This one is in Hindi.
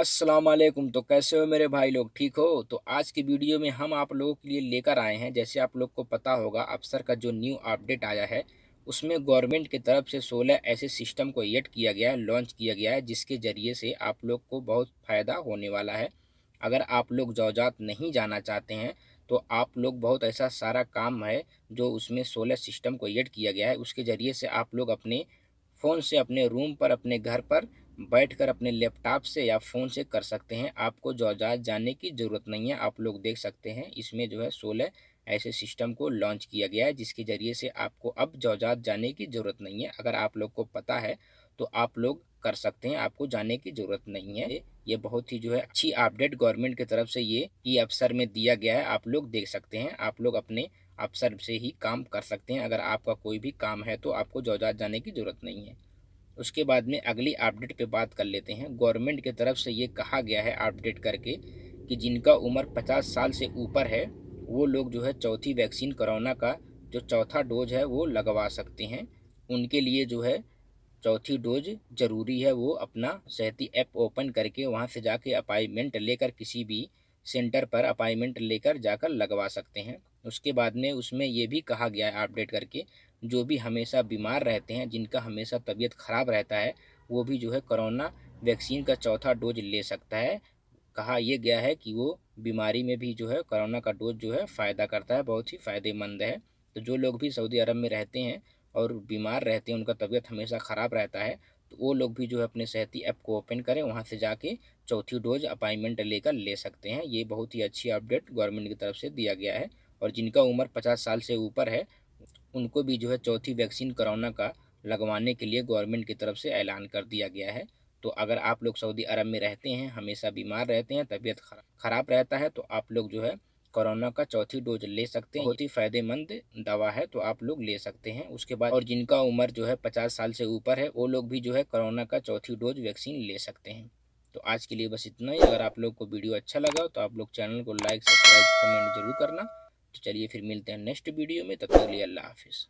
अस्सलाम वालेकुम तो कैसे हो मेरे भाई लोग ठीक हो तो आज की वीडियो में हम आप लोगों के लिए लेकर आए हैं जैसे आप लोग को पता होगा अफसर का जो न्यू अपडेट आया है उसमें गवर्नमेंट की तरफ से 16 ऐसे सिस्टम को एड किया गया है लॉन्च किया गया है जिसके ज़रिए से आप लोग को बहुत फ़ायदा होने वाला है अगर आप लोग जवजात नहीं जाना चाहते हैं तो आप लोग बहुत ऐसा सारा काम है जो उसमें सोलह सिस्टम को एड किया गया है उसके ज़रिए से आप लोग अपने फ़ोन से अपने रूम पर अपने घर पर बैठकर अपने लैपटॉप से या फ़ोन से कर सकते हैं आपको जौजात जाने की ज़रूरत नहीं है आप लोग देख सकते हैं इसमें जो है सोलह ऐसे सिस्टम को लॉन्च किया गया है जिसके ज़रिए से आपको अब जोजात जाने की ज़रूरत नहीं है अगर आप लोग को पता है तो आप लोग कर सकते हैं आपको जाने की ज़रूरत नहीं है ये बहुत ही जो है अच्छी अपडेट गवर्नमेंट की तरफ से ये ई अफसर में दिया गया है आप लोग देख सकते हैं आप लोग अपने अफसर से ही काम कर सकते हैं अगर आपका कोई भी काम है तो आपको जोजात जाने की ज़रूरत नहीं है उसके बाद में अगली अपडेट पे बात कर लेते हैं गवर्नमेंट की तरफ से ये कहा गया है अपडेट करके कि जिनका उम्र 50 साल से ऊपर है वो लोग जो है चौथी वैक्सीन कोरोना का जो चौथा डोज है वो लगवा सकते हैं उनके लिए जो है चौथी डोज ज़रूरी है वो अपना सेहती ऐप ओपन करके वहाँ से जाके अपॉइंटमेंट लेकर किसी भी सेंटर पर अपॉइंटमेंट लेकर जाकर लगवा सकते हैं उसके बाद में उसमें ये भी कहा गया है अपडेट करके जो भी हमेशा बीमार रहते हैं जिनका हमेशा तबीयत खराब रहता है वो भी जो है कोरोना वैक्सीन का चौथा डोज ले सकता है कहा यह गया है कि वो बीमारी में भी जो है कोरोना का डोज जो है फ़ायदा करता है बहुत ही फ़ायदेमंद है तो जो लोग भी सऊदी अरब में रहते हैं और बीमार रहते हैं उनका तबीयत हमेशा ख़राब रहता है तो वो लोग भी जो है अपने सेहती ऐप को ओपन करें वहाँ से जाके चौथी डोज अपॉइंटमेंट लेकर ले सकते हैं ये बहुत ही अच्छी अपडेट गवर्नमेंट की तरफ से दिया गया है और जिनका उम्र पचास साल से ऊपर है उनको भी जो है चौथी वैक्सीन कोरोना का लगवाने के लिए गवर्नमेंट की तरफ से ऐलान कर दिया गया है तो अगर आप लोग सऊदी अरब में रहते हैं हमेशा बीमार रहते हैं तबीयत खराब रहता है तो आप लोग जो है कोरोना का चौथी डोज ले सकते हैं बहुत ही फायदेमंद दवा है तो आप लोग ले सकते हैं उसके बाद और जिनका उम्र जो है पचास साल से ऊपर है वो लोग भी जो है कोरोना का चौथी डोज वैक्सीन ले सकते हैं तो आज के लिए बस इतना ही अगर आप लोग को वीडियो अच्छा लगा तो आप लोग चैनल को लाइक सब्सक्राइब कमेंट जरूर करना तो चलिए फिर मिलते हैं नेक्स्ट वीडियो में तब तक के लिए अल्लाह हाफिज़